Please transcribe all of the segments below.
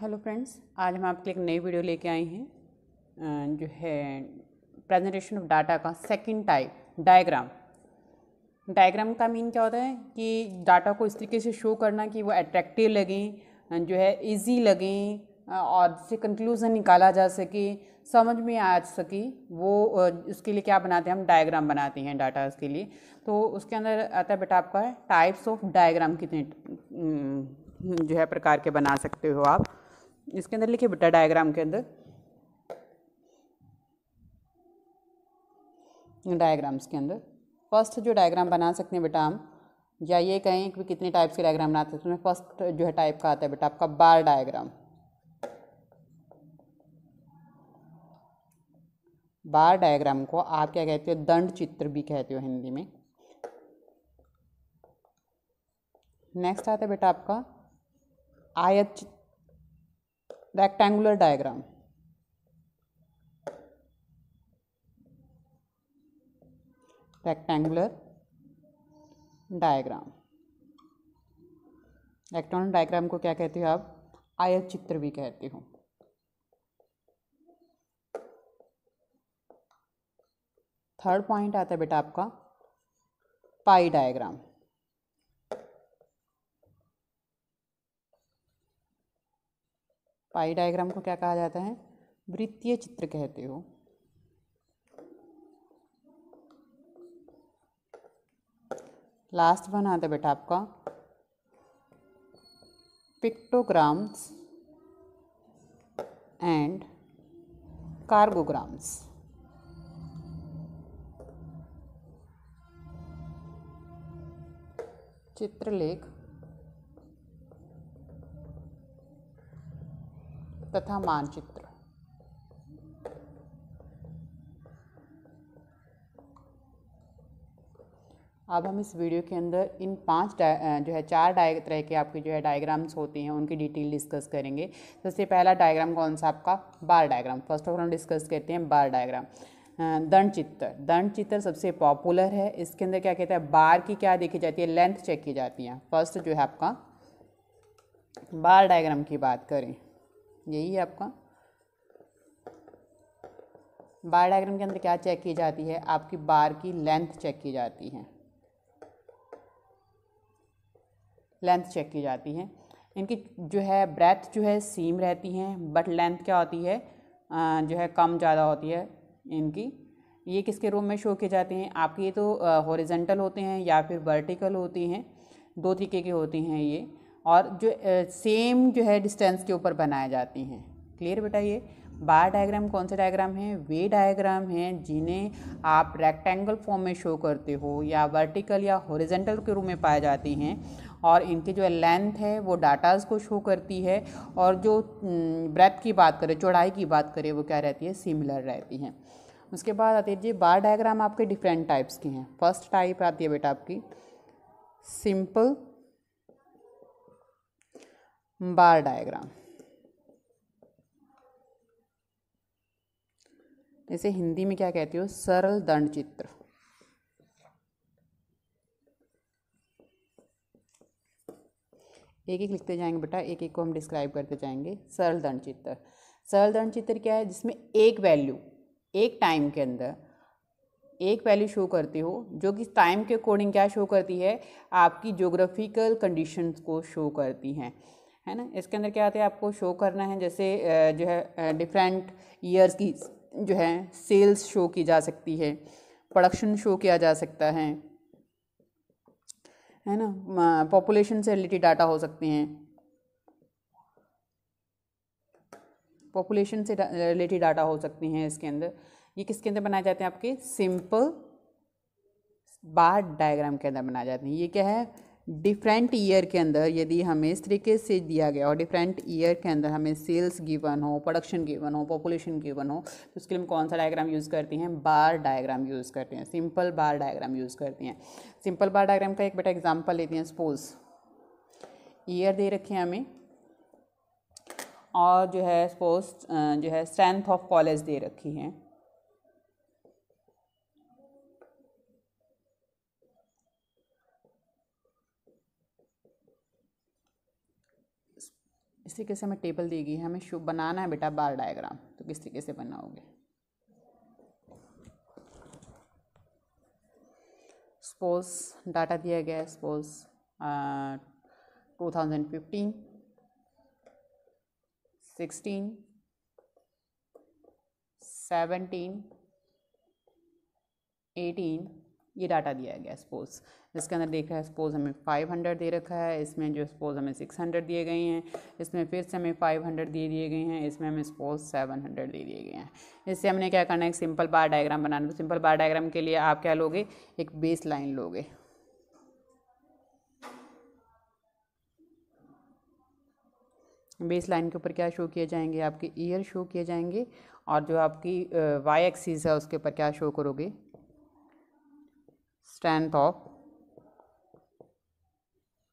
Hello friends आज हम आपके लिए एक नई वीडियो लेके आए हैं जो है प्रेजेंटेशन ऑफ डाटा का सेकंड टाइप डायग्राम डायग्राम का मीन क्या होता है कि डाटा को इस तरीके से शो करना कि वो अट्रैक्टिव लगें जो है इजी लगें और जिससे कंक्लूज़न निकाला जा सके समझ में आ सके वो उसके लिए क्या बनाते हैं हम डायग्राम बनाते हैं डाटा उसके लिए तो उसके अंदर आता है बेटा आपका टाइप्स ऑफ डायग्राम कितने जो है प्रकार के बना सकते हो आप इसके अंदर लिखिए बेटा डायग्राम के अंदर डायग्राम्स के अंदर फर्स्ट जो डायग्राम बना सकते हैं बेटा हम या ये कहें कि कितने टाइप्स के डायग्राम बनाते हैं उसमें फर्स्ट जो है टाइप का आता है बेटा आपका बार डायग्राम बार डायग्राम को आप क्या कहते हो दंड चित्र भी कहते हो हिंदी में नेक्स्ट आता है बेटा आपका आयत rectangular diagram rectangular diagram rectangular diagram को क्या कहते हो आप आयत चित्र भी कहते हो थर्ड पॉइंट आता है बेटा आपका पाई डायग्राम पाई डायग्राम को क्या कहा जाता है वृत्तीय चित्र कहते हो लास्ट वन आता बेटा आपका पिक्टोग्राम्स एंड कार्गोग्राम्स चित्रलेख तथा मानचित्र अब हम इस वीडियो के अंदर इन पांच जो है चार डाय तरह के आपके जो है डायग्राम्स होते हैं उनकी डिटेल डिस्कस करेंगे सबसे पहला डायग्राम कौन सा आपका bar diagram first of all हम डिस्कस करते हैं बार डायग्राम दंड चित्र दंड चित्र सबसे पॉपुलर है इसके अंदर क्या कहता है बार की क्या देखी जाती है लेंथ चेक की जाती है फर्स्ट जो है आपका बार डायग्राम की बात करें यही है आपका बार डायग्राम के अंदर क्या चेक की जाती है आपकी बार की लेंथ चेक की जाती है लेंथ चेक की जाती है इनकी जो है ब्रेथ जो है सेम रहती हैं बट लेंथ क्या होती है जो है कम ज़्यादा होती है इनकी ये किसके रूम में शो किए जाते हैं आपके तो हॉरिजेंटल होते हैं या फिर वर्टिकल होती हैं दो तरीके के होते हैं ये और जो सेम जो है डिस्टेंस के ऊपर बनाए जाती हैं क्लियर बेटा ये बार डायग्राम कौन से डायग्राम हैं वे डायग्राम हैं जिन्हें आप रेक्टेंगल फॉर्म में शो करते हो या वर्टिकल या हॉरिजेंटल के रूप में पाए जाते हैं और इनके जो लेंथ है वो डाटाज को शो करती है और जो ब्रेथ की बात करें चौड़ाई की बात करें वो क्या रहती है सिमिलर रहती हैं उसके बाद आती है जी बार डायग्राम आपके डिफरेंट टाइप्स के हैं फर्स्ट टाइप आती है बेटा आपकी सिंपल बार डायग्राम जैसे हिंदी में क्या कहती हो सरल दंड चित्र एक एक लिखते जाएंगे बेटा एक एक को हम डिस्क्राइब करते जाएंगे सरल दंड चित्र सरल दंड चित्र क्या है जिसमें एक वैल्यू एक टाइम के अंदर एक वैल्यू शो करते हो जो कि टाइम के अकॉर्डिंग क्या शो करती है आपकी ज्योग्राफिकल कंडीशन को शो करती हैं है ना इसके अंदर क्या आता है आपको शो करना है जैसे जो है डिफरेंट ईयर्स की जो है सेल्स शो की जा सकती है प्रोडक्शन शो किया जा सकता है है ना पॉपुलेशन से रिलेटेड डाटा हो सकते हैं पॉपुलेशन से रिलेटेड डाटा हो सकते हैं इसके अंदर ये किसके अंदर बनाए जाते हैं आपके सिंपल बार डायग्राम के अंदर बनाए जाते हैं ये क्या है डिफरेंट ईयर के अंदर यदि हमें इस तरीके से दिया गया और डिफरेंट ईयर के अंदर हमें सेल्स गिवन हो प्रोडक्शन गिवन हो पॉपुलेशन गिवन हो तो उसके लिए हम कौन सा डायग्राम यूज़ करते हैं बार डायग्राम यूज़ करते हैं सिंपल बार डायग्राम यूज़ करते हैं सिंपल बार डायग्राम का एक बेटा एग्जाम्पल लेते हैं सपोज ईयर दे रखे हैं हमें और जो है सपोज जो है स्ट्रेंथ ऑफ कॉलेज दे रखी है किस तरीके से हमें टेबल देगी हमें शो बनाना है बेटा बार डायग्राम तो किस तरीके से बनाओगे सपोज डाटा दिया गया है suppose two thousand fifteen sixteen seventeen eighteen ये डाटा दिया गया सपोज़ इसके अंदर देख रहा है सपोज़ हमें 500 दे रखा है इसमें जो सपोज़ हमें 600 दिए गए हैं इसमें फिर से हमें 500 दिए दिए गए हैं इसमें हमें सपोज़ 700 दे दिए गए हैं इससे हमने क्या करना है एक सिंपल बार डायग्राम बनाना सिंपल बार डायग्राम के लिए आप क्या लोगे एक बेस लाइन लोगे बेस लाइन के ऊपर क्या शो किए जाएंगे आपके ईयर शो किए जाएंगे और जो आपकी वाई एक्सीज़ है उसके ऊपर क्या शो करोगे स्ट्रेंथ ऑफ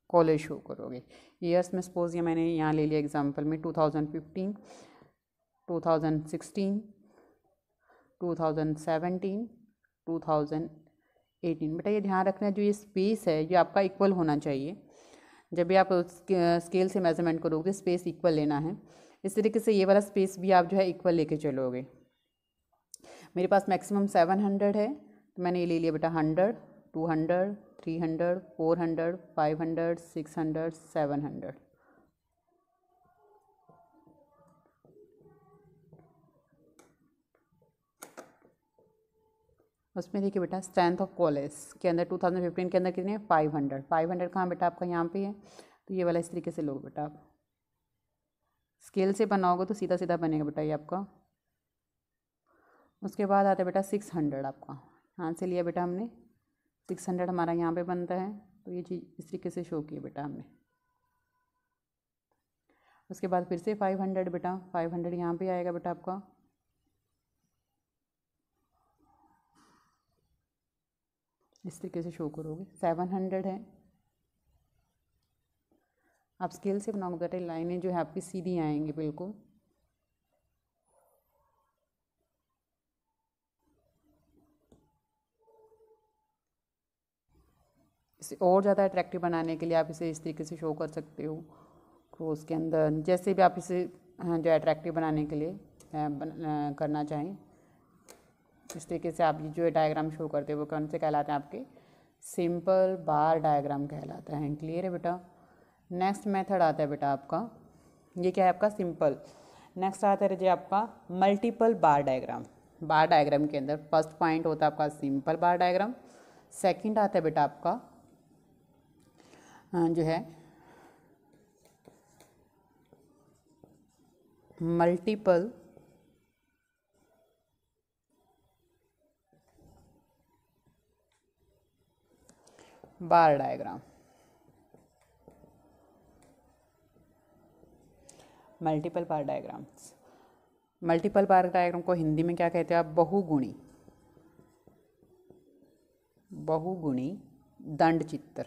कॉलेज शो करोगे ईयर्स में सपोज ये मैंने यहाँ ले लिया एग्जांपल में 2015 2016 2017 2018 बेटा ये ध्यान रखना जो ये स्पेस है ये आपका इक्वल होना चाहिए जब भी आप स्केल से मेजरमेंट करोगे स्पेस इक्वल लेना है इस तरीके से ये वाला स्पेस भी आप जो है इक्वल लेके चलोगे मेरे पास मैक्सिमम सेवन हंड्रेड है तो मैंने ये ले लिया बेटा hundred two hundred three hundred four hundred five hundred six hundred seven hundred उसमें देखिए बेटा स्ट्रेंथ ऑफ कॉलेज के अंदर टू थाउजेंड फिफ्टीन के अंदर कितने फाइव हंड्रेड फाइव हंड्रेड कहाँ बेटा आपका यहाँ पे है तो ये वाला इस तरीके से लोगे बेटा आप स्केल से बनाओगे तो सीधा सीधा बनेगा बेटा ये आपका उसके बाद आता है बेटा सिक्स हंड्रेड आपका यहाँ से लिया बेटा हमने सिक्स हंड्रेड हमारा यहाँ पे बनता है तो ये चीज़ इस तरीके से शो की बेटा हमने उसके बाद फिर से फाइव हंड्रेड बेटा फाइव हंड्रेड यहाँ पर आएगा बेटा आपका इस तरीके से शो करोगे सेवन हंड्रेड है आप स्केल से बनाओगे बेटा लाइनें जो है आपकी सीधी आएंगी बिल्कुल इसे और ज़्यादा अट्रैक्टिव बनाने के लिए आप इसे इस तरीके से शो कर सकते हो तो के अंदर जैसे भी आप इसे हाँ, जो अट्रैक्टिव बनाने के लिए करना चाहें इस तरीके से आप ये जो डायग्राम शो करते हो वो कौन से कहलाते हैं आपके सिंपल बार डायग्राम कहलाता है क्लियर है बेटा नेक्स्ट मेथड आता है बेटा आपका ये क्या है आपका सिंपल नेक्स्ट आता है जी आपका multiple bar diagram bar diagram के अंदर फर्स्ट पॉइंट होता है आपका सिंपल बार डायग्राम सेकंड आता है बेटा आपका हाँ, जो है multiple bar diagram multiple bar diagrams multiple bar diagram को हिंदी में क्या कहते हैं आप बहुगुणी बहुगुणी दंड चित्र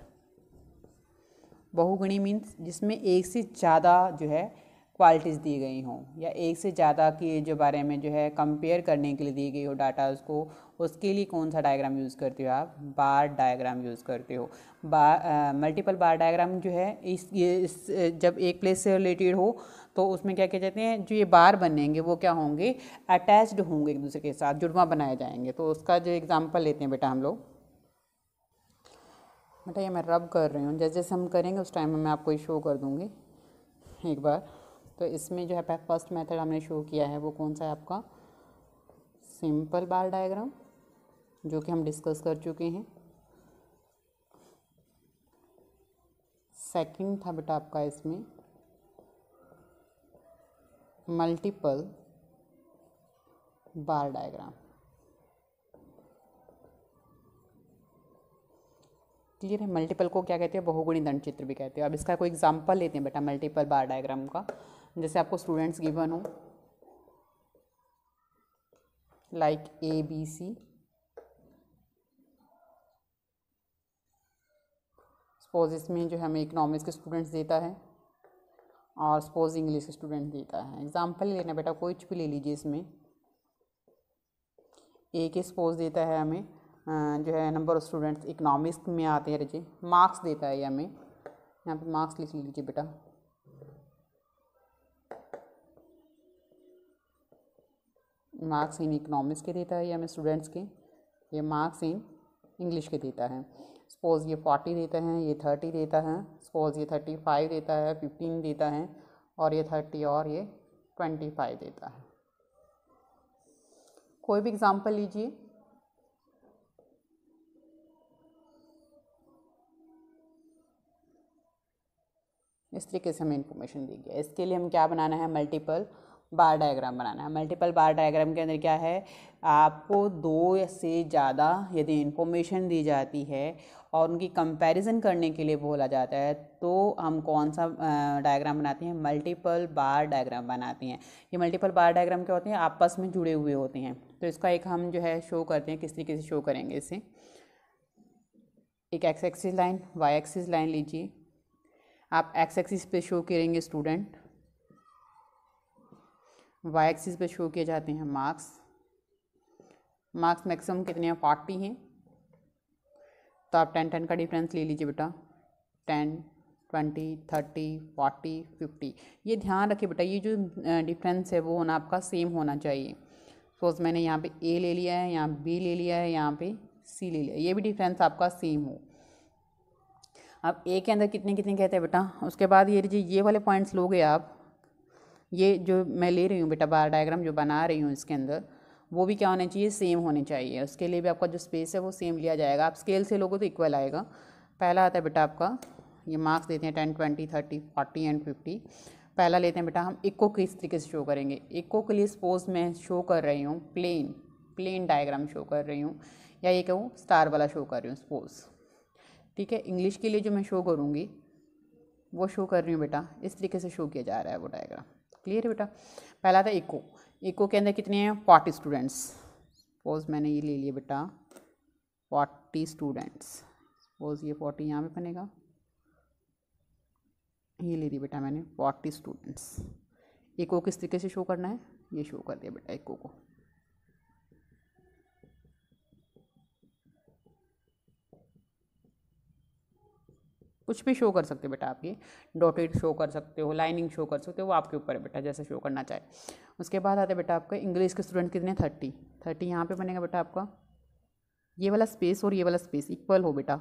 बहुगुणी मीन्स जिसमें एक से ज़्यादा जो है क्वालिटीज़ दी गई हों या एक से ज़्यादा के जो बारे में जो है कंपेयर करने के लिए दी गई हो डाटा उसको उसके लिए कौन सा डायग्राम यूज़ करते हो आप बार डायग्राम यूज़ करते हो बार मल्टीपल बार डायग्राम जो है इस ये इस जब एक प्लेस से रिलेटेड हो तो उसमें क्या कह जाते हैं जो ये बार बनेंगे वो क्या होंगे अटैच्ड होंगे एक दूसरे के साथ जुड़वा बनाए जाएंगे तो उसका जो एग्ज़ाम्पल लेते हैं बेटा हम लोग बेटा ये मैं रब कर रही हूँ जैसे जैसे हम करेंगे उस टाइम में मैं आपको ये शो कर दूँगी एक बार तो इसमें जो है फर्स्ट मेथड हमने शो किया है वो कौन सा है आपका सिंपल बार डायग्राम जो कि हम डिस्कस कर चुके हैं सेकंड था बेटा आपका इसमें मल्टीपल बार डायग्राम क्लियर है मल्टीपल को क्या कहते हैं बहुगुणी दंड चित्र भी कहते हैं अब इसका कोई एग्जाम्पल लेते हैं बेटा मल्टीपल बार डायग्राम का जैसे आपको स्टूडेंट्स गिवन हो like A B C suppose इसमें जो है हमें इकोनॉमिक्स के स्टूडेंट्स देता है और सपोज इंग्लिश के स्टूडेंट देता है एग्जाम्पल लेना बेटा कुछ भी ले लीजिए इसमें ए के सपोज देता है हमें जो है नंबर ऑफ स्टूडेंट्स इकनॉमिक्स में आते हैं जी मार्क्स देता है ये हमें यहाँ पे मार्क्स लिख लीजिए बेटा मार्क्स इन इकनॉमिक्स के देता है या हमें स्टूडेंट्स के ये मार्क्स इन इंग्लिश के देता है सपोज़ ये फोर्टी देता है ये थर्टी देता है सपोज़ ये थर्टी फाइव देता है फिफ्टीन देता है और ये थर्टी और ये ट्वेंटी फाइव देता है कोई भी एग्ज़ाम्पल लीजिए इस तरीके से हमें इन्फॉर्मेशन दी गई है इसके लिए हम क्या बनाना है मल्टीपल बार डायग्राम बनाना है मल्टीपल बार डायग्राम के अंदर क्या है आपको दो से ज़्यादा यदि इन्फॉर्मेशन दी जाती है और उनकी कंपैरिजन करने के लिए बोला जाता है तो हम कौन सा डायग्राम बनाते हैं मल्टीपल बार डायग्राम बनाते हैं ये मल्टीपल बार डायग्राम क्या होते हैं आपस में जुड़े हुए होते हैं तो इसका एक हम जो है शो करते हैं किस तरीके से शो करेंगे इसे एक X axis line Y axis line लीजिए आप एक्स एक्सिस पे शो करेंगे स्टूडेंट वाई एक्सिस पे शो किए जाते हैं मार्क्स मार्क्स मैक्सिमम कितने हैं फोर्टी हैं तो आप टेन टेन का डिफरेंस ले लीजिए बेटा ten twenty thirty forty fifty ये ध्यान रखिए बेटा ये जो डिफरेंस है वो होना आपका सेम होना चाहिए सपोज मैंने यहाँ पे ए ले लिया है यहाँ बी ले लिया है यहाँ पे सी ले लिया ये भी डिफरेंस आपका सेम हो अब ए के अंदर कितने कितने कहते हैं बेटा उसके बाद ये लीजिए ये वाले पॉइंट्स लोगे आप ये जो मैं ले रही हूँ बेटा बार डायग्राम जो बना रही हूँ इसके अंदर वो भी क्या होने चाहिए सेम होने चाहिए उसके लिए भी आपका जो स्पेस है वो सेम लिया जाएगा आप स्केल से लोगों तो इक्वल आएगा पहला आता है बेटा आपका ये मार्क्स देते हैं ten twenty thirty forty and fifty पहला लेते हैं बेटा हम इक्को किस तरीके से शो करेंगे इक्को के लिए सपोज मैं शो कर रही हूँ प्लेन प्लेन डायग्राम शो कर रही हूँ या ये कहूँ स्टार वाला शो कर रही हूँ सपोज़ ठीक है इंग्लिश के लिए जो मैं शो करूँगी वो शो कर रही हूँ बेटा इस तरीके से शो किया जा रहा है वो डायग्राम क्लियर है बेटा पहला था इको इको के अंदर कितने हैं फोर्टी स्टूडेंट्स सपोज मैंने ये ले लिया बेटा फोर्टी स्टूडेंट्स सपोज ये फोर्टी यहाँ पे बनेगा ये ले लिया बेटा मैंने फोर्टी स्टूडेंट्स इको किस तरीके से शो करना है ये शो कर दिया बेटा इको को कुछ भी शो कर सकते हो बेटा आप ये डॉटेड शो कर सकते हो लाइनिंग शो कर सकते हो वो आपके ऊपर है बेटा जैसे शो करना चाहे उसके बाद आते बेटा आपका इंग्लिश के स्टूडेंट कितने थर्टी थर्टी यहाँ पे बनेगा बेटा आपका ये वाला स्पेस और ये वाला स्पेस इक्वल हो बेटा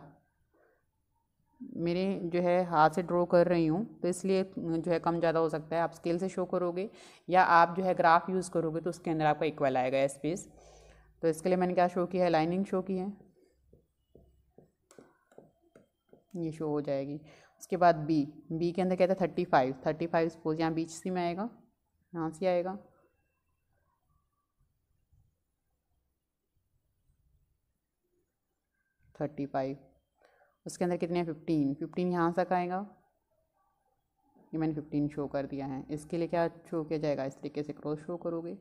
मेरे जो है हाथ से ड्रॉ कर रही हूँ तो इसलिए जो है कम ज़्यादा हो सकता है आप स्केल से शो करोगे या आप जो है ग्राफ यूज़ करोगे तो उसके अंदर आपका इक्वल आएगा स्पेस तो इसके लिए मैंने क्या शो किया है लाइनिंग शो की है ये शो हो जाएगी उसके बाद बी बी के अंदर कहता है thirty five thirty five suppose यहाँ बीच सी में आएगा यहाँ से आएगा थर्टी फाइव उसके अंदर कितने हैं फिफ्टीन फिफ्टीन यहाँ तक आएगा ये मैंने फिफ्टीन शो कर दिया है इसके लिए क्या शो किया जाएगा इस तरीके से क्रॉस शो करोगे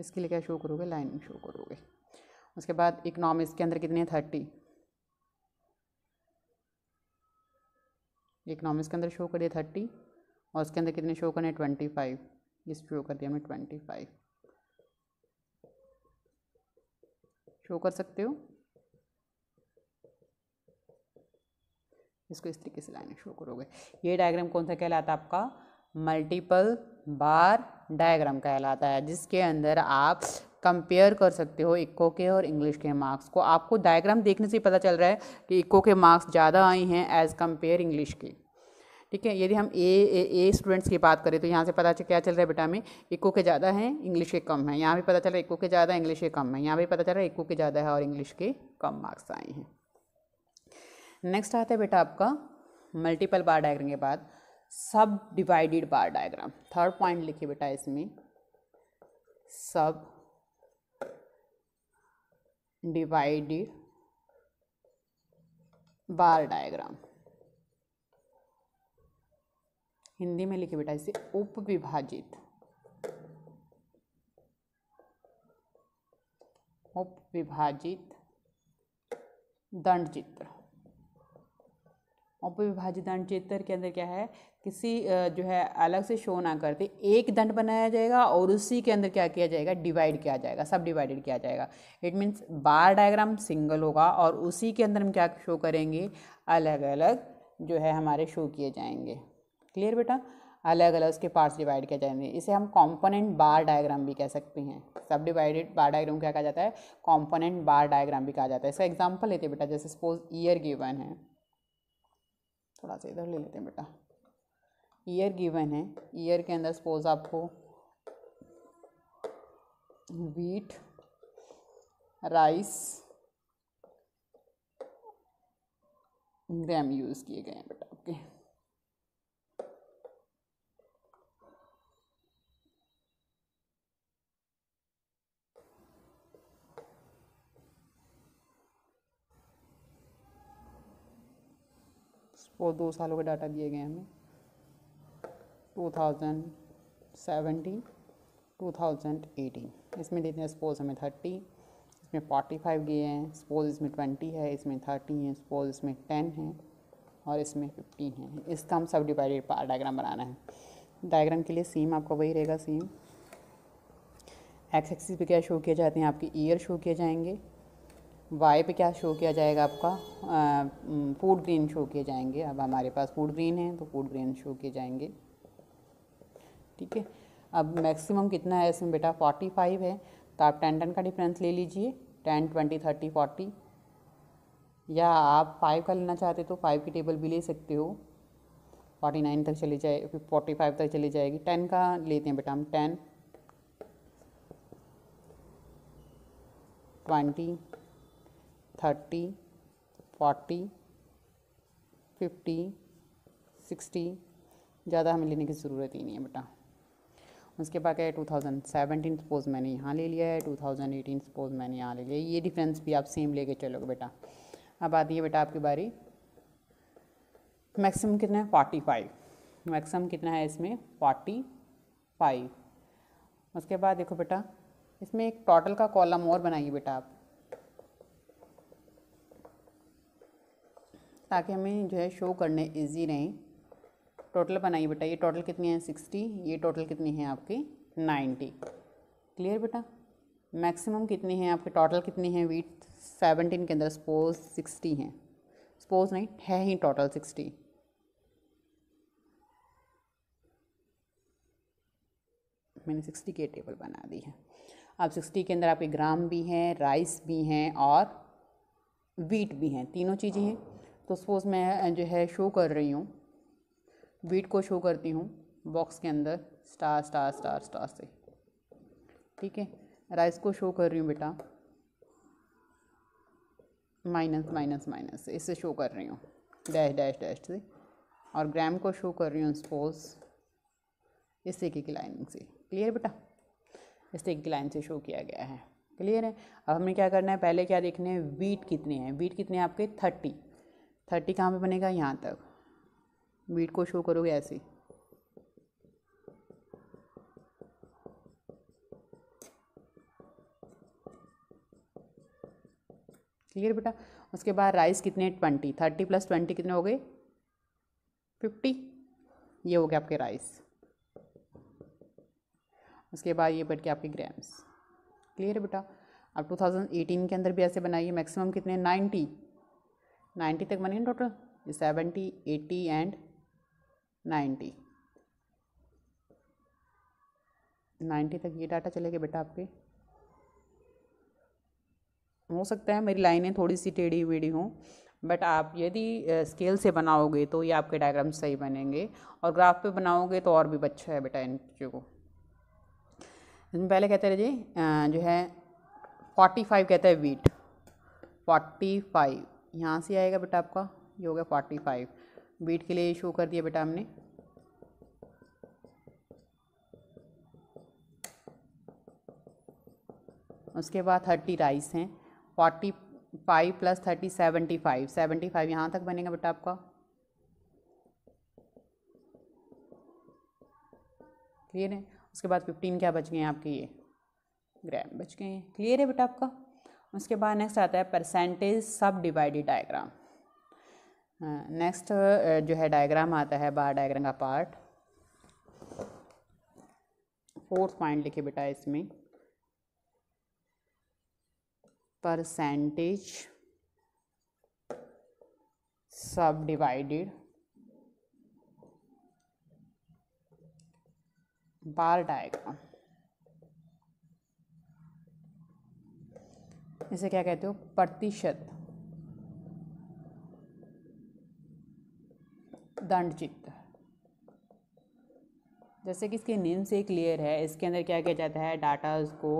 इसके लिए क्या शो करोगे लाइन शो करोगे उसके बाद इकोनॉमिक्स के अंदर कितने थर्टी इकोनॉमिक्स के अंदर शो दिया थर्टी और उसके अंदर कितने शो करने ट्वेंटी फाइव इस शो कर दिया हमने ट्वेंटी फाइव शो कर सकते हो इसको इस तरीके से लाइन शो करोगे ये डायग्राम कौन सा कहलाता है आपका मल्टीपल बार डायग्राम कहलाता है जिसके अंदर आप कंपेयर कर सकते हो इक्को के और इंग्लिश के मार्क्स को आपको डायग्राम देखने से ही पता चल रहा है कि इक्को के मार्क्स ज़्यादा आए हैं एज़ कंपेयर इंग्लिश के ठीक है यदि हम ए ए ए स्टूडेंट्स की बात करें तो यहाँ से पता चल क्या चल रहा है बेटा में इक्को के ज़्यादा हैं इंग्लिश के कम है यहाँ भी पता चल रहा है इक्को के ज़्यादा इंग्लिश के कम है यहाँ भी पता चल रहा है इक्को के ज़्यादा है और इंग्लिश के कम मार्क्स आए हैं नेक्स्ट आता है बेटा आपका मल्टीपल बार डायग्राम के बाद सब divided bar diagram third point लिखे बेटा इसमें सब डिवाइडेड बार डायग्राम हिंदी में लिखे बेटा इसे उप विभाजित उप विभाजित दंड चित्र उपविभाजी दंड चित्र के अंदर क्या है किसी जो है अलग से शो ना करते एक दंड बनाया जाएगा और उसी के अंदर क्या किया जाएगा डिवाइड किया जाएगा सब डिवाइडेड किया जाएगा it means bar diagram single होगा और उसी के अंदर हम क्या शो करेंगे अलग अलग जो है हमारे शो किए जाएंगे क्लियर बेटा अलग अलग उसके पार्ट्स डिवाइड किया जाएंगे इसे हम कंपोनेंट बार डायग्राम भी कह सकते हैं सब डिवाइडेड बार डायग्राम क्या कहा जाता है कंपोनेंट बार डायग्राम भी कहा जाता है इसका एग्जांपल लेते हैं बेटा जैसे सपोज ईयर गिवन है थोड़ा सा इधर ले लेते हैं बेटा ईयर गिवन है ईयर के अंदर सपोज आपको वीट राइस ग्राम यूज़ किए गए हैं बेटा okay. और दो सालों के डाटा दिए गए हमें 2017, 2018 इसमें देते हैं सपोज हमें 30 इसमें 45 गए हैं सपोज इसमें 20 है इसमें 30 है सपोज इसमें 10 है और इसमें 15 है इसका हम सब डिवाइडेड पार डायग्राम बनाना है डायग्राम के लिए सेम आपको वही रहेगा सेम एक्स एक्सिस पे क्या शो किए जाते हैं आपके ईयर शो किए जाएंगे वाई पे क्या शो किया जाएगा आपका फूड ग्रीन शो किए जाएंगे अब हमारे पास फूड ग्रीन है तो फूड ग्रीन शो किए जाएंगे ठीक है अब मैक्सिमम कितना है इसमें बेटा फोर्टी फाइव है तो आप टेन टन का डिफरेंस ले लीजिए टेन ट्वेंटी थर्टी फोर्टी या आप फाइव का लेना चाहते तो फाइव की टेबल भी ले सकते हो फोर्टी नाइन तक चली जाए फिर फोर्टी फाइव तक चली जाएगी टेन का लेते हैं बेटा हम ten twenty thirty forty fifty sixty ज़्यादा हमें लेने की ज़रूरत ही नहीं है बेटा उसके बाद क्या है टू थाउजेंड सेवेंटीन सपोज मैंने यहाँ ले लिया है टू थाउजेंड एटीन सपोज मैंने यहाँ ले लिया ये डिफरेंस भी आप सेम लेके चलोगे बेटा अब आती है बेटा आपकी बारी मैक्सिमम कितना है फोर्टी फाइव मैक्सिमम कितना है इसमें फोर्टी फाइव उसके बाद देखो बेटा इसमें एक टोटल का कॉलम और बनाइए बेटा आप ताकि हमें जो है शो करने इजी रहें टोटल बनाइए बेटा ये टोटल कितनी है सिक्सटी ये टोटल कितनी है आपकी नाइन्टी क्लियर बेटा मैक्सिमम कितनी हैं आपके टोटल कितनी हैं वीट सेवनटीन के अंदर सपोज सिक्सटी हैं सपोज नहीं है ही टोटल सिक्सटी मैंने सिक्सटी के टेबल बना दी है अब सिक्सटी के अंदर आपके ग्राम भी हैं राइस भी हैं और वीट भी हैं तीनों चीज़ें हैं तो सपोज़ मैं जो है शो कर रही हूँ बीट को शो करती हूँ बॉक्स के अंदर स्टार स्टार स्टार स्टार से ठीक है राइस को शो कर रही हूँ बेटा माइनस माइनस माइनस इससे शो कर रही हूँ डैश डैश डैश से और ग्राम को शो कर रही हूँ सपोज इस तरीके की लाइन से क्लियर बेटा इस तरीके की लाइन से शो किया गया है क्लियर है अब हमें क्या करना है पहले क्या देखना है वीट कितने हैं वीट कितने हैं आपके थर्टी थर्टी कहाँ पे बनेगा यहाँ तक बीट को शो करोगे ऐसे क्लियर बेटा उसके बाद राइस कितने ट्वेंटी थर्टी प्लस ट्वेंटी कितने हो गए फिफ्टी ये हो गया आपके राइस उसके बाद ये बैठ के आपके ग्राम्स क्लियर है बेटा अब 2018 के अंदर भी ऐसे बनाइए मैक्सिमम कितने नाइन्टी नाइन्टी तक बनेंगे total seventy eighty and ninety ninety तक ये डाटा चलेगा बेटा आपके हो सकता है मेरी लाइनें थोड़ी सी टेढ़ी वेढ़ी हों बट आप यदि स्केल से बनाओगे तो ये आपके डायग्राम सही बनेंगे और ग्राफ पे बनाओगे तो और भी अच्छा है बेटा इन चीज़ों को पहले कहते रहे जी जो है फोर्टी फाइव कहते हैं वीट फोर्टी फाइव यहाँ से आएगा बेटा आपका ये हो गया फोर्टी फाइव बीट के लिए शो कर दिया बेटा हमने उसके बाद थर्टी राइस हैं forty five plus thirty seventy five seventy five यहाँ तक बनेगा बेटा आपका क्लियर है उसके बाद फिफ्टीन क्या बच गए हैं आपके ये ग्राम बच गए हैं क्लियर है बेटा आपका उसके बाद नेक्स्ट आता है परसेंटेज सब डिवाइडेड डायग्राम नेक्स्ट जो है डायग्राम आता है बार डायग्राम का पार्ट फोर्थ पॉइंट लिखे बेटा इसमें परसेंटेज सब डिवाइडेड बार डायग्राम इसे क्या कहते हो प्रतिशत दंड चित्त जैसे कि इसके नेम से क्लियर है इसके अंदर क्या किया जाता है डाटाज को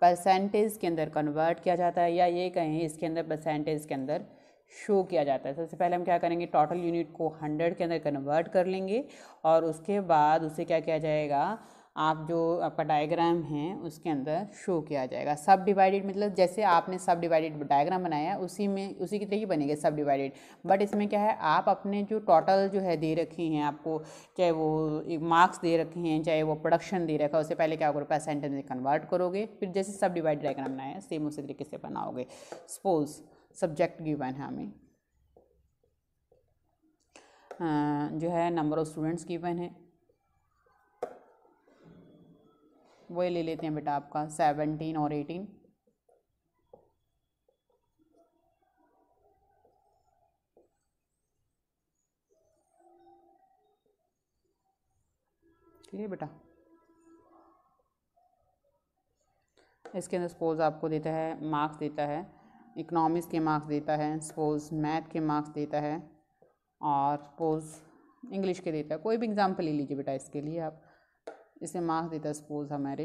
परसेंटेज के अंदर कन्वर्ट किया जाता है या ये कहें इसके अंदर परसेंटेज के अंदर शो किया जाता है सबसे पहले हम क्या करेंगे टोटल यूनिट को हंड्रेड के अंदर कन्वर्ट कर लेंगे और उसके बाद उसे क्या किया जाएगा आप जो आपका डायग्राम है उसके अंदर शो किया जाएगा सब डिवाइडेड मतलब जैसे आपने सब डिवाइडेड डायग्राम बनाया उसी में उसी की तरह ही बनेगा सब डिवाइडेड बट इसमें क्या है आप अपने जो टोटल जो है दे रखे हैं आपको चाहे वो मार्क्स दे रखे हैं चाहे वो प्रोडक्शन दे रखा है उससे पहले क्या करो सेंटेंस में कन्वर्ट करोगे फिर जैसे सब डिवाइड डायग्राम बनाया सेम उसी तरीके से बनाओगे सपोज सब्जेक्ट गिवन है हमें जो है नंबर ऑफ स्टूडेंट्स गिवन है वो ले लेते हैं बेटा आपका सेवनटीन और एटीन ठीक है बेटा इसके अंदर सपोज़ आपको देता है मार्क्स देता है इकनॉमिक्स के मार्क्स देता है सपोज़ मैथ के मार्क्स देता है और सपोज़ इंग्लिश के देता है कोई भी एग्ज़ाम्पल ले लीजिए बेटा इसके लिए आप इसे मार्क्स देता है सपोज हमारे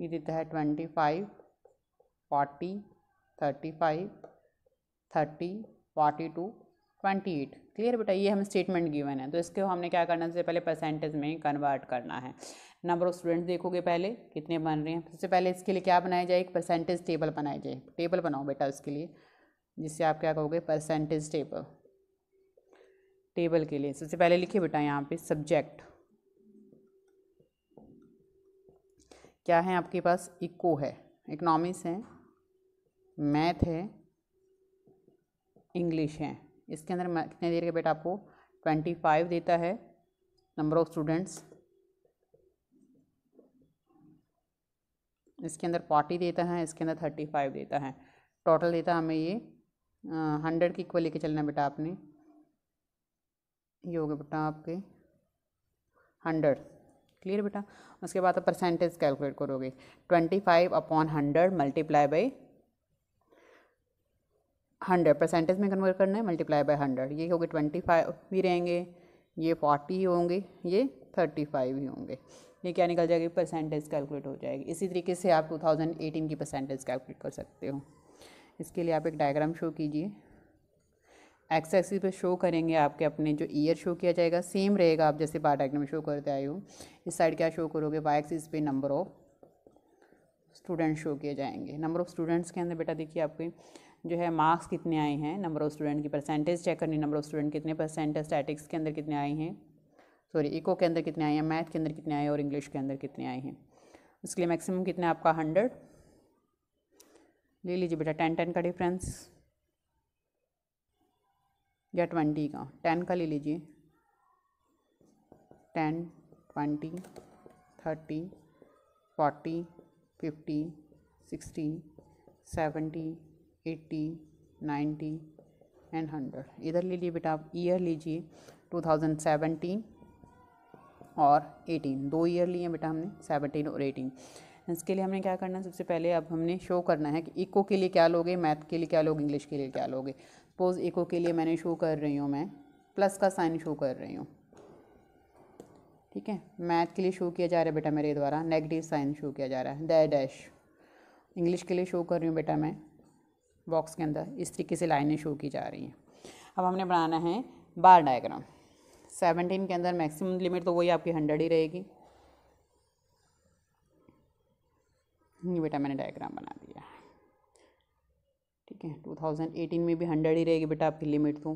ये देता है twenty five forty thirty five thirty forty two twenty eight clear बेटा ये हमें स्टेटमेंट गिवन है तो इसके हमने क्या करना से पहले परसेंटेज में कन्वर्ट करना है नंबर ऑफ स्टूडेंट्स देखोगे पहले कितने बन रहे हैं सबसे पहले इसके लिए क्या बनाया जाए एक परसेंटेज टेबल बनाया जाए टेबल बनाओ बेटा उसके लिए जिससे आप क्या कहोगे परसेंटेज टेबल टेबल के लिए सबसे पहले लिखिए बेटा यहाँ पे सब्जेक्ट क्या है आपके पास इको है इकोनॉमिक्स है मैथ है इंग्लिश है इसके अंदर कितने देर के बेटा आपको ट्वेंटी फाइव देता है नंबर ऑफ स्टूडेंट्स इसके अंदर फोर्टी देता है इसके अंदर थर्टी फाइव देता है टोटल देता है हमें ये हंड्रेड के इक्वल लेके चलना बेटा आपने ये हो गए बेटा आपके हंड्रेड क्लियर बेटा उसके बाद आप परसेंटेज कैलकुलेट करोगे twenty five upon hundred multiply by hundred percentage में कन्वर्ट करना है मल्टीप्लाई बाई हंड्रेड ये हो गए ट्वेंटी फाइव भी रहेंगे ये फोर्टी ही होंगे ये थर्टी फाइव ही होंगे ये क्या निकल जाएगी परसेंटेज कैलकुलेट हो जाएगी इसी तरीके से आप टू थाउजेंड एटीन की परसेंटेज कैलकुलेट कर सकते हो इसके लिए आप एक डायग्राम शो कीजिए एक्स एक्सिस पे शो करेंगे आपके अपने जो ईयर शो किया जाएगा सेम रहेगा आप जैसे बार डायग्राम शो करते आए हो इस साइड क्या शो करोगे वाई एक्सिस पे नंबर ऑफ स्टूडेंट शो किए जाएंगे नंबर ऑफ़ स्टूडेंट्स के अंदर बेटा देखिए आपके जो है मार्क्स कितने आए हैं नंबर ऑफ़ स्टूडेंट की परसेंटेज चेक करनी नंबर ऑफ़ स्टूडेंट कितने परसेंट स्टैटिक्स के अंदर कितने आए हैं सॉरी इको के अंदर कितने आए हैं मैथ के अंदर कितने आए हैं और इंग्लिश के अंदर कितने आए हैं उसके लिए मैक्सिमम कितना आपका हंड्रेड ले लीजिए बेटा टेन टेन का डिफरेंस या ट्वेंटी का टेन का ले लीजिए ten twenty thirty forty fifty sixty seventy eighty ninety and hundred इधर ले लीजिए बेटा आप ईयर लीजिए टू थाउजेंड सेवेंटीन और एटीन दो ईयर लिए बेटा हमने सेवनटीन और एटीन इसके लिए हमने क्या करना है सबसे पहले अब हमने शो करना है कि इको के लिए क्या लोगे मैथ के लिए क्या लोगे इंग्लिश के लिए क्या लोगे सपोज़ एको के लिए मैंने शो कर रही हूँ मैं प्लस का साइन शो कर रही हूँ ठीक है मैथ के लिए शो किया जा रहा है बेटा मेरे द्वारा नेगेटिव साइन शो किया जा रहा है डैश इंग्लिश के लिए शो कर रही हूँ बेटा मैं बॉक्स के अंदर इस तरीके से लाइनें शो की जा रही हैं अब हमने बनाना है बार डायग्राम सेवनटीन के अंदर मैक्सिमम लिमिट तो वही आपकी हंड्रेड ही रहेगी ये बेटा मैंने डायग्राम बना दिया ठीक है टू थाउजेंड एटीन में भी हंड्रेड ही रहेगी बेटा आपकी लिमिट तो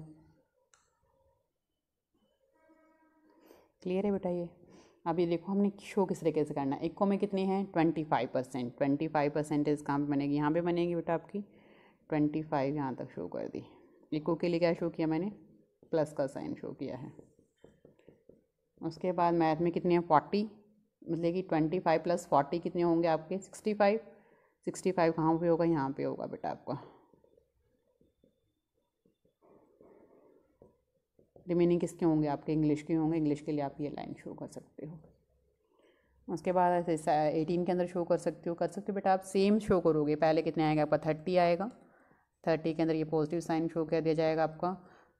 क्लियर है बेटा ये अब ये देखो हमने शो किस तरीके से करना है इक्को में कितने हैं twenty five percent twenty five percentage कहाँ पर बनेगी यहाँ पे बनेगी बेटा आपकी ट्वेंटी फाइव यहाँ तक शो कर दी इक्को के लिए क्या शो किया मैंने प्लस का साइन शो किया है उसके बाद मैथ में कितने हैं फोर्टी मतलब कि ट्वेंटी फाइव प्लस फोर्टी कितने होंगे आपके सिक्सटी फाइव सिक्सटी फाइव कहाँ पर होगा यहाँ पे होगा बेटा आपका रिमेनिंग किसके होंगे आपके इंग्लिश के होंगे इंग्लिश के लिए आप ये लाइन शो कर सकते हो उसके बाद ऐसे एटीन के अंदर शो कर सकते हो कर सकते हो बेटा आप सेम शो करोगे पहले कितने आएगा आपका थर्टी आएगा थर्टी के अंदर ये पॉजिटिव साइन शो कर दिया जाएगा आपका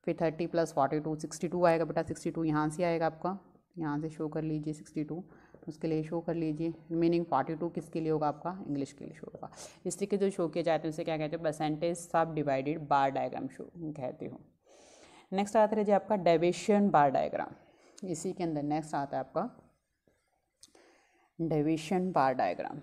फिर thirty plus forty two sixty two आएगा बेटा सिक्सटी टू यहाँ से आएगा आपका यहाँ से शो कर लीजिए सिक्सटी टू उसके लिए शो कर लीजिए रिमेनिंग फोर्टी टू किसके लिए होगा आपका इंग्लिश के लिए शो होगा इस तरीके जो शो किए जाते हैं उसे क्या कहते हो परसेंटेज सब डिवाइडेड बार डायग्राम शो कहते हो नेक्स्ट आता है जी आपका डेविशन बार डायग्राम इसी के अंदर नेक्स्ट आता है आपका deviation bar diagram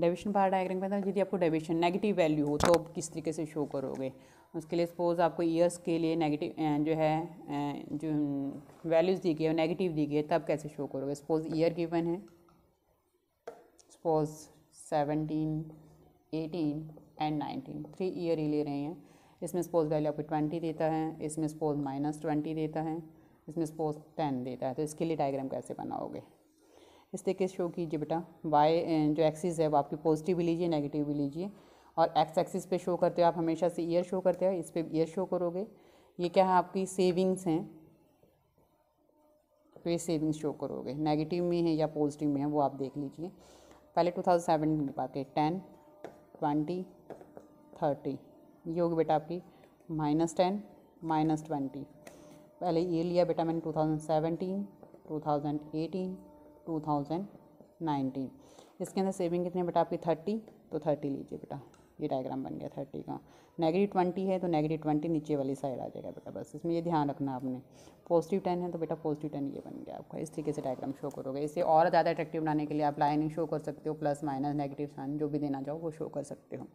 deviation bar diagram कहता है यदि आपको डेविशन नेगेटिव वैल्यू हो तो आप किस तरीके से शो करोगे उसके लिए सपोज आपको ईयर्स के लिए नेगेटिव जो है जो वैल्यूज़ दी गई है नेगेटिव दी गई है तब कैसे शो करोगे सपोज ईयर गिवन है suppose seventeen eighteen and nineteen three year ही ले रहे हैं इसमें सपोज वैल्यू आपको ट्वेंटी देता है इसमें सपोज माइनस ट्वेंटी देता है इसमें सपोज टेन देता है तो इसके लिए डायग्राम कैसे बनाओगे इस तरीके से शो कीजिए बेटा वाई जो एक्सिस है वो आपकी पॉजिटिव भी लीजिए नेगेटिव भी लीजिए और एक्स एक्सिस पे शो करते हो आप हमेशा से ईयर शो करते हो इस पर ईयर शो करोगे ये क्या है आपकी सेविंग्स हैं तो ये सेविंग्स शो करोगे नेगेटिव में है या पॉजिटिव में है वो आप देख लीजिए पहले टू थाउजेंड सेवन के टेन ट्वेंटी थर्टी ये होगी बेटा आपकी माइनस टेन माइनस ट्वेंटी पहले ये लिया बेटा मैंने two thousand seventeen two thousand eighteen two thousand nineteen इसके अंदर सेविंग कितनी बेटा आपकी थर्टी तो थर्टी लीजिए बेटा ये डायग्राम बन गया थर्टी का नेगेटिव ट्वेंटी है तो नेगेटिव ट्वेंटी नीचे वाली साइड आ जाएगा बेटा बस इसमें ये ध्यान रखना आपने पॉजिटिव टेन है तो बेटा पॉजिटिव टेन ये बन गया आपका इस तरीके से डायग्राम शो करोगे इसे और ज़्यादा अट्रैक्टिव बनाने के लिए आप लाइनिंग शो कर सकते हो प्लस माइनस नेगेटिव साइन जो भी देना चाहो वो शो कर सकते हो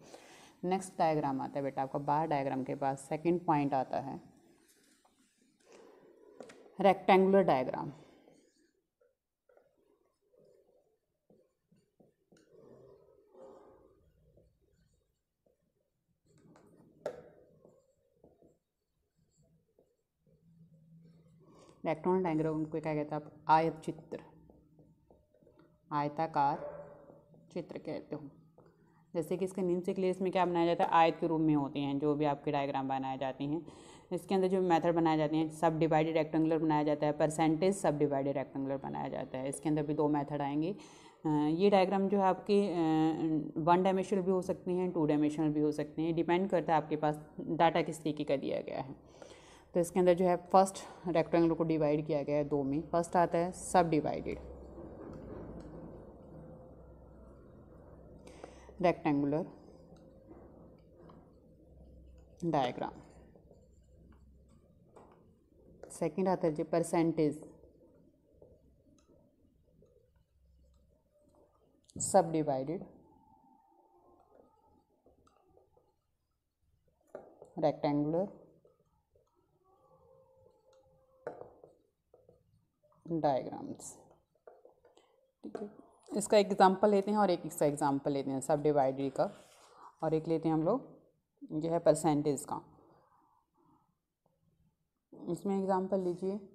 नेक्स्ट डायग्राम आता है बेटा आपका बार डायग्राम के पास सेकेंड पॉइंट आता है रेक्टेंगुलर डायग्राम इलेक्ट्रॉन डायग्राम को क्या कहते हैं आप आयत चित्र आयताकार चित्र कहते हो जैसे कि इसके नीम से क्लियर इसमें क्या बनाया जाता है आयत के रूप में होते हैं जो भी आपके डायग्राम बनाए जाते हैं इसके अंदर जो मेथड बनाए जाते हैं सब डिवाइडेड रेक्टेंगुलर बनाया जाता है परसेंटेज सब डिवाइडेड रेक्टेंगुलर बनाया जाता है इसके अंदर भी दो मेथड आएंगे ये डायग्राम जो है आपके वन डायमेंशनल भी हो सकते हैं टू डायमेंशनल भी हो सकते हैं डिपेंड करता है आपके पास डाटा किस तरीके का दिया गया है तो इसके अंदर जो है फर्स्ट रेक्टेंगल को डिवाइड किया गया है दो में फर्स्ट आता है सब डिवाइडेड रेक्टेंगुलर डायग्राम सेकंड आता है जी परसेंटेज सब डिवाइडेड रेक्टेंगुलर डायग्राम्स ठीक है इसका एग्ज़ाम्पल लेते हैं और एक इसका एग्ज़ाम्पल लेते हैं सब डिवाइडरी का और एक लेते हैं हम लोग यह है परसेंटेज का इसमें एग्ज़ाम्पल लीजिए